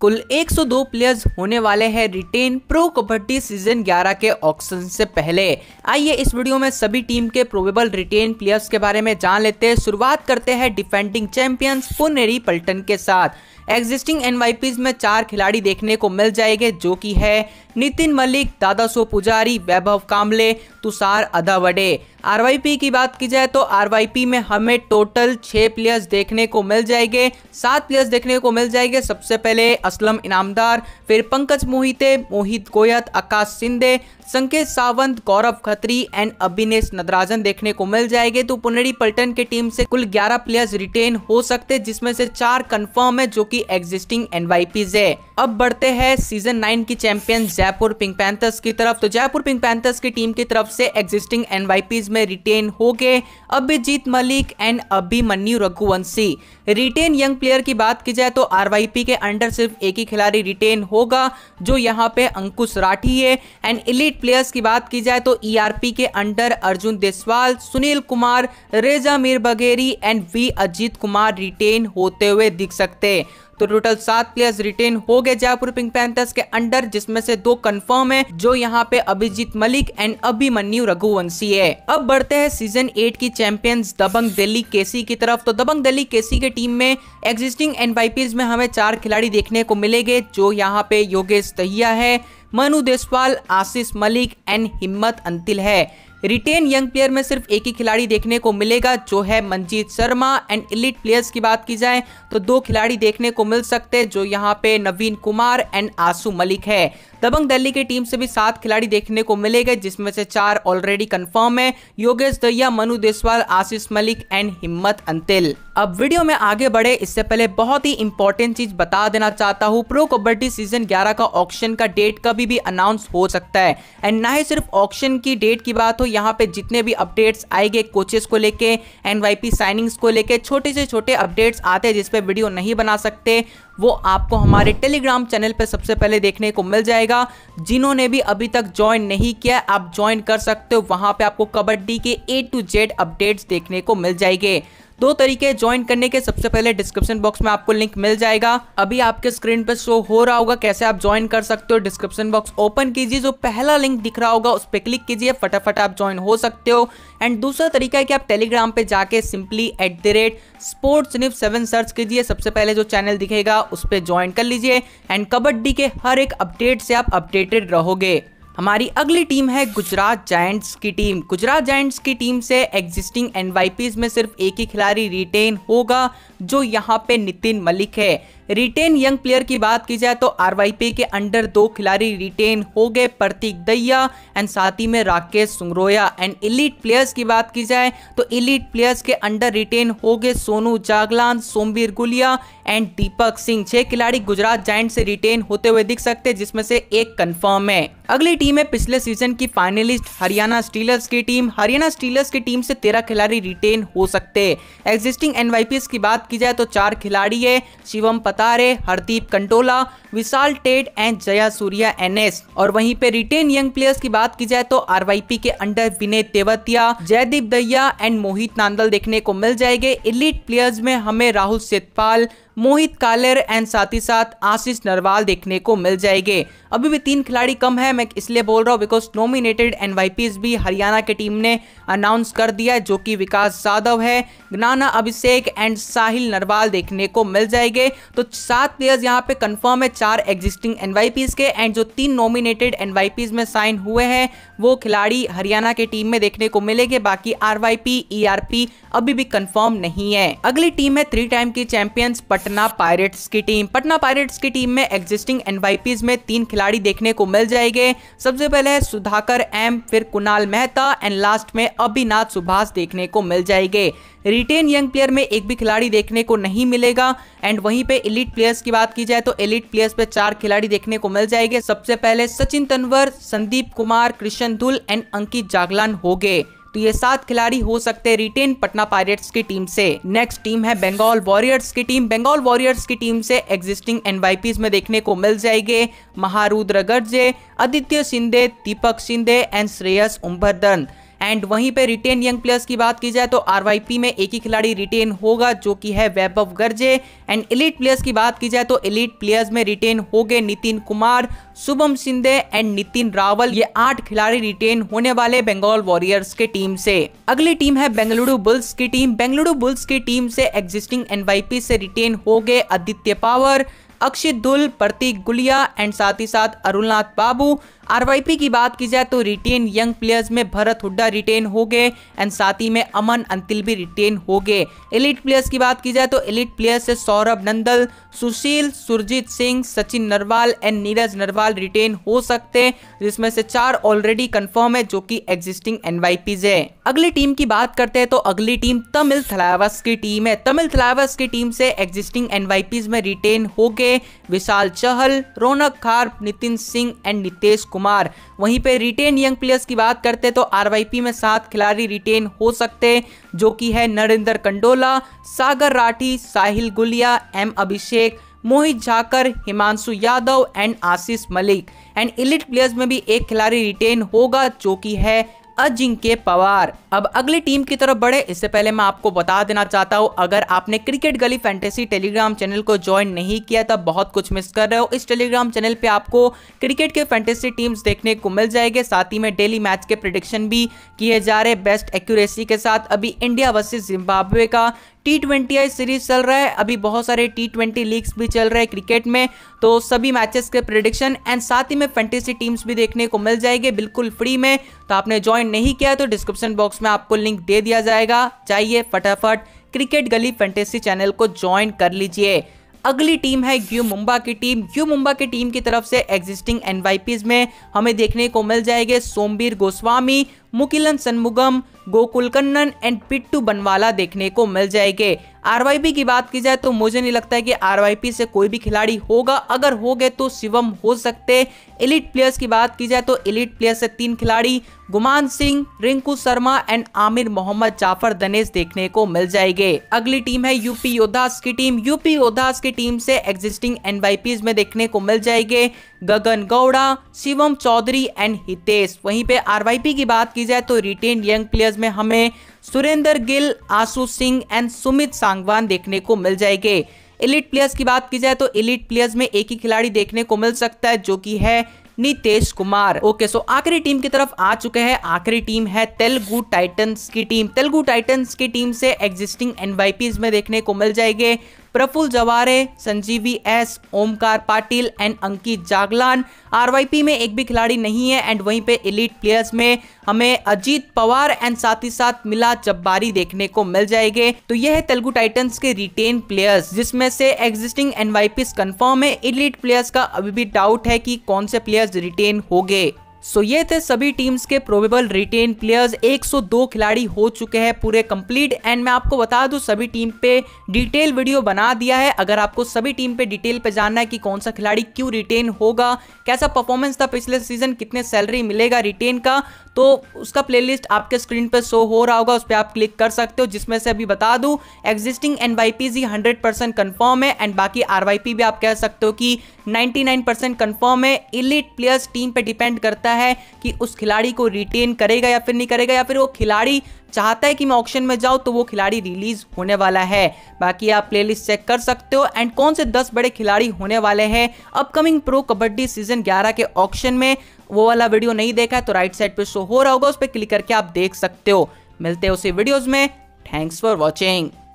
कुल 102 प्लेयर्स होने वाले हैं रिटेन प्रो कबड्डी सीजन 11 के ऑक्शन से पहले आइए इस वीडियो में सभी टीम के प्रोबेबल रिटेन प्लेयर्स के बारे में जान लेते हैं शुरुआत करते हैं डिफेंडिंग चैंपियंस पुनेरी पल्टन के साथ एग्जिस्टिंग एन में चार खिलाड़ी देखने को मिल जाएंगे जो कि है नितिन मलिक दादासो पुजारी वैभव कामले तुषार अदावडे आरवाईपी की बात की जाए तो आरवाईपी में हमें टोटल छः प्लेयर्स देखने को मिल जाएंगे सात प्लेयर्स देखने को मिल जाएंगे सबसे पहले असलम इनामदार फिर पंकज मोहिते मोहित गोयत आकाश सिंधे संकेत सावंत गौरव खत्री एंड अभिनेश नदराजन देखने को मिल जाएंगे तो पुनरी पल्टन के टीम से कुल 11 प्लेयर्स रिटेन हो सकते जिसमें से चार कंफर्म है जो कि एग्जिस्टिंग एनवाईपीज है अब बढ़ते हैं सीजन 9 की चैंपियन जयपुर पिंक पैंथर्स की तरफ तो जयपुर पिंक पैंथर्स की टीम की तरफ से एग्जिस्टिंग एनवाईपीज में रिटेन हो गए Abhijeet Malik and Abhimanyu Raghuvanshi retain young player की बात की जाए तो आरवाईपी के अंडर सिर्फ एक ही खिलाड़ी रिटेन होगा जो यहां पे अंकुश राठी है एंड इलीट प्लेयर्स की बात की जाए तो ईआरपी e के under Arjun Deswal Sunil Kumar Reza Mir Bagheri and V Ajit Kumar retain होते हुए दिख सकते हैं तो टोटल सात प्लेयर्स रिटेन हो गए जयपुर पिंक पैंथर्स के अंडर जिसमें से दो कंफर्म है जो यहाँ पे अभिजीत मलिक एंड अभिमन्यु रघुवंशी है अब बढ़ते हैं सीजन एट की चैंपियंस दबंग दिल्ली केसी की तरफ तो दबंग दिल्ली केसी के टीम में एग्जिस्टिंग एंड में हमें चार खिलाड़ी देखने को मिलेंगे जो यहाँ पे योगेश दहिया है मनु देसवाल आशीष मलिक एंड हिम्मत अंतिल है रिटेन यंग प्लेयर में सिर्फ एक ही खिलाड़ी देखने को मिलेगा जो है Manjeet Sharma and elite players की बात की जाए तो दो खिलाड़ी देखने को मिल सकते हैं जो यहाँ पे नवीन कुमार एंड आसू मलिक है दबंग दिल्ली की टीम से भी सात खिलाड़ी देखने को मिले गए जिसमें से चार ऑलरेडी कंफर्म है योगेश दहिया मनु देसवाल आशीष मलिक एंड हिम्मत अंतिल अब वीडियो में आगे बढ़े इससे पहले बहुत ही इंपॉर्टेंट चीज बता देना चाहता हूँ प्रो कबड्डी सीजन 11 का ऑक्शन का डेट कभी भी अनाउंस हो सकता है एंड ना ही सिर्फ ऑक्शन की डेट की बात हो यहाँ पे जितने भी अपडेट्स आएंगे कोचेस को लेके एनवाईपी साइनिंग्स को लेके छोटे से छोटे अपडेट्स आते हैं जिसपे वीडियो नहीं बना सकते वो आपको हमारे टेलीग्राम चैनल पर सबसे पहले देखने को मिल जाएगा जिन्होंने भी अभी तक ज्वाइन नहीं किया आप ज्वाइन कर सकते हो वहां पर आपको कबड्डी के ए टू जेड अपडेट्स देखने को मिल जाएंगे दो तरीके ज्वाइन करने के सबसे पहले डिस्क्रिप्शन बॉक्स में आपको लिंक मिल जाएगा अभी आपके स्क्रीन पर शो हो रहा होगा कैसे आप ज्वाइन कर सकते हो डिस्क्रिप्शन बॉक्स ओपन कीजिए जो पहला लिंक दिख रहा होगा उस पर क्लिक कीजिए फटाफट आप ज्वाइन हो सकते हो एंड दूसरा तरीका है कि आप टेलीग्राम पे जाके simply at the rate sports निफ सेवन सर्च कीजिए सबसे पहले जो चैनल दिखेगा उस पर ज्वाइन कर लीजिए एंड कबड्डी के हर एक अपडेट से आप अपडेटेड रहोगे हमारी अगली टीम है गुजरात जायंट्स की टीम गुजरात जायंट्स की टीम से एग्जिस्टिंग एन में सिर्फ एक ही खिलाड़ी रिटेन होगा जो यहाँ पे नितिन मलिक है रिटेन यंग प्लेयर की बात की जाए तो आर के अंडर दो खिलाड़ी रिटेन हो गए प्रतीक दैया एंड साथ ही में Rakesh Sungroya and elite players की बात की जाए तो इलीट प्लेयर्स के अंडर रिटेन हो गए सोनू जागलान सोमवीर गुलिया एंड दीपक सिंह छह खिलाड़ी गुजरात जाइंट से रिटेन होते हुए दिख सकते हैं जिसमें से एक कंफर्म है अगली टीम है पिछले सीजन की फाइनलिस्ट हरियाणा स्टीलर्स की टीम हरियाणा स्टीलर्स की टीम से तेरह खिलाड़ी रिटेन हो सकते हैं एग्जिस्टिंग एनवाईपीएस की बात की जाए तो चार खिलाड़ी है शिवम पत कतारे हरदीप कंटोला विशाल टेट एंड जया सूर्या एनएस और वहीं पे रिटेन यंग प्लेयर्स की बात की जाए तो आरवाईपी के अंडर विनय तेवतिया जयदीप दैया एंड मोहित नांदल देखने को मिल जाएंगे इलीट प्लेयर्स में हमें राहुल सेतपाल मोहित कालेर एंड साथ ही साथ आशीष नरवाल देखने को मिल जाएंगे अभी भी तीन खिलाड़ी कम है मैं इसलिए बोल रहा हूँ बिकॉज नॉमिनेटेड एन भी हरियाणा की टीम ने अनाउंस कर दिया है जो कि विकास यादव है नाना अभिषेक एंड साहिल नरवाल देखने को मिल जाएंगे तो सात प्लेयर्स यहाँ पे कंफर्म है चार एग्जिस्टिंग एन के एंड जो तीन नॉमिनेटेड एन में साइन हुए हैं वो खिलाड़ी हरियाणा के टीम में देखने को मिलेंगे बाकी आर वाई पी अभी भी कन्फर्म नहीं है अगली टीम है थ्री टाइम की चैंपियंस पटना पटना पायरेट्स की टीम पटना पायरेट्स की टीम में एग्जिस्टिंग एनवाईपीज में तीन खिलाड़ी देखने को मिल जाएंगे सबसे पहले सुधाकर एम फिर कुणाल मेहता एंड लास्ट में अभिनाथ सुभाष देखने को मिल जाएंगे रिटेन यंग प्लेयर में एक भी खिलाड़ी देखने को नहीं मिलेगा एंड वहीं पे एलिट प्लेयर्स की बात की जाए तो एलिट प्लेयर्स पे चार खिलाड़ी देखने को मिल जाएंगे सबसे पहले सचिन तनवर संदीप कुमार कृष्ण धुल एंड अंकित जागलान होंगे तो ये सात खिलाड़ी हो सकते हैं रिटेन पटना पायरेट्स की टीम से नेक्स्ट टीम है बंगाल वॉरियर्स की टीम बंगाल वॉरियर्स की टीम से एग्जिस्टिंग एनवाईपी में देखने को मिल जाएंगे महारूद्र गर्जे आदित्य सिंधे दीपक सिंधे एंड श्रेयस उम्बरदन एंड वहीं पे रिटेन यंग प्लेयर्स की बात की जाए तो आरवाईपी में एक ही खिलाड़ी रिटेन होगा जो कि है Vaibhav Garje and elite players की बात की जाए तो इलीट प्लेयर्स में रिटेन हो गए नितिन कुमार शुभम सिंधे एंड नितिन रावल ये आठ खिलाड़ी रिटेन होने वाले बंगाल वॉरियर्स के टीम से अगली टीम है बेंगलुरु बुल्स की टीम बेंगलुरु बुल्स की टीम से एग्जिस्टिंग एनवाईपी से रिटेन हो गए आदित्य पावर अक्षित धुल प्रतीक गुलिया एंड साथ ही साथ अरुलनाथ बाबू आरवाईपी की बात की जाए तो रिटेन यंग प्लेयर्स में भरत हुड्डा रिटेन हो गए एंड साथ ही में अमन अंतिल भी रिटेन हो गए एलिट प्लेयर्स की बात की जाए तो एलिट प्लेयर्स से सौरभ नंदल सुशील सुरजीत सिंह सचिन नरवाल एंड नीरज नरवाल रिटेन हो सकते हैं जिसमें से चार ऑलरेडी कंफर्म है जो कि एग्जिस्टिंग एनवाईपीज है अगली टीम की बात करते हैं तो अगली टीम तमिल थलावस की टीम है तमिल थलावस की टीम से एग्जिस्टिंग एनवाईपीज में रिटेन हो गए विशाल चहल रौनक खार नितिन सिंह एंड नितेश कुमार वहीं पे रिटेन यंग प्लेयर्स की बात करते तो आरवाईपी में सात खिलाड़ी रिटेन हो सकते जो कि है Narender Kandola Sagar Rathi Sahil Gulia M Abhishek Mohit Jhakar Himanshu Yadav and Ashish Malik and elite players में भी एक खिलाड़ी रिटेन होगा जो कि है अजिंक्य पवार अब अगली टीम की तरफ बढ़े इससे पहले मैं आपको बता देना चाहता हूँ अगर आपने cricket Gali fantasy Telegram channel को ज्वाइन नहीं किया तब बहुत कुछ मिस कर रहे हो इस टेलीग्राम चैनल पे आपको क्रिकेट के फैंटेसी टीम्स देखने को मिल जाएंगे साथ ही में डेली मैच के प्रिडिक्शन भी किए जा रहे बेस्ट एक्यूरेसी के साथ अभी इंडिया वर्सेज जिम्बाब्वे का टी ट्वेंटी सीरीज चल रहा है अभी बहुत सारे टी ट्वेंटी लीग्स भी चल रहे हैं क्रिकेट में तो सभी मैचेस के प्रिडिक्शन एंड साथ ही में फैंटेसी टीम्स भी देखने को मिल जाएगी बिल्कुल फ्री में तो आपने ज्वाइन नहीं किया तो डिस्क्रिप्शन बॉक्स में आपको लिंक दे दिया जाएगा चाहिए फटाफट क्रिकेट गली फैंटेसी चैनल को ज्वाइन कर लीजिए अगली टीम है ग्यू मुंबा की टीम ग्यू मुंबा की टीम की तरफ से एग्जिस्टिंग एनवाईपीज में हमें देखने को मिल जाएंगे सोमबीर गोस्वामी मुकिलन सन्मुगम कन्नन एंड पिट्टू बनवाला देखने को मिल जाएंगे आरवाईपी की बात की जाए तो मुझे नहीं लगता है कि आरवाईपी से कोई भी खिलाड़ी होगा अगर हो गए तो शिवम हो सकते एलिट प्लेयर्स की बात की जाए तो एलिट प्लेयर्स से तीन खिलाड़ी Guman Singh Rinku Sharma and Amir Mohammad Zafar Danesh देखने को मिल जाएंगे अगली टीम है यूपी योद्धास की टीम यूपी योद्धास की टीम से एग्जिस्टिंग एनवाईपीज में देखने को मिल जाएंगे गगन गौड़ा शिवम चौधरी एंड हितेश वहीं पे आरवाईपी की बात की जाए तो रिटेन यंग प्लेयर्स में हमें सुरेंद्र गिल आशु सिंह एंड सुमित सांगवान देखने को मिल जाएंगे एलिट प्लेयर्स की बात की जाए तो एलिट प्लेयर्स में एक ही खिलाड़ी देखने को मिल सकता है जो कि है नितेश कुमार ओके सो आखिरी टीम की तरफ आ चुके हैं आखिरी टीम है तेलुगु टाइटंस की टीम तेलुगु टाइटंस की टीम से एग्जिस्टिंग एनवाईपीज में देखने को मिल जाएंगे Praful Zaware Sanjeevi S Omkar Patil and Ankit Jaglan RYP में एक भी खिलाड़ी नहीं है एंड वहीं पे इलीट प्लेयर्स में हमें अजीत पवार एंड साथ ही साथ मिला जब्बारी देखने को मिल जाएंगे तो यह है तेलुगु टाइटन्स के रिटेन प्लेयर्स जिसमें से एग्जिस्टिंग एनवाईपीस कंफर्म है इलीट प्लेयर्स का अभी भी डाउट है कि कौन से प्लेयर्स रिटेन हो गए सो ये थे सभी टीम्स के प्रोबेबल रिटेन प्लेयर्स 102 खिलाड़ी हो चुके हैं पूरे कंप्लीट एंड मैं आपको बता दूं सभी टीम पे डिटेल वीडियो बना दिया है अगर आपको सभी टीम पे डिटेल पे जानना है कि कौन सा खिलाड़ी क्यों रिटेन होगा कैसा परफॉर्मेंस था पिछले सीजन कितने सैलरी मिलेगा रिटेन का तो उसका प्लेलिस्ट आपके स्क्रीन पर शो हो रहा होगा उस पर आप क्लिक कर सकते हो जिसमें से अभी बता दूं एग्जिस्टिंग एन वाई पी जी हंड्रेड परसेंट कन्फर्म है एंड बाकी आर वाई पी भी आप कह सकते हो कि नाइन्टी नाइन परसेंट कन्फर्म है इलिट प्लेयर्स टीम पर डिपेंड करता है है कि उस खिलाड़ी को रिटेन करेगा या फिर नहीं करेगा या फिर वो खिलाड़ी चाहता है कि मैं ऑक्शन में जाऊं तो वो खिलाड़ी रिलीज होने वाला है बाकी आप प्लेलिस्ट चेक कर सकते हो एंड कौन से 10 बड़े खिलाड़ी होने वाले हैं अपकमिंग प्रो कबड्डी सीजन 11 के ऑक्शन में वो वाला वीडियो नहीं देखा है तो राइट साइड पे शो हो रहा होगा उस पर क्लिक करके आप देख सकते हो मिलते हैं उसी वीडियोज में थैंक्स फॉर वॉचिंग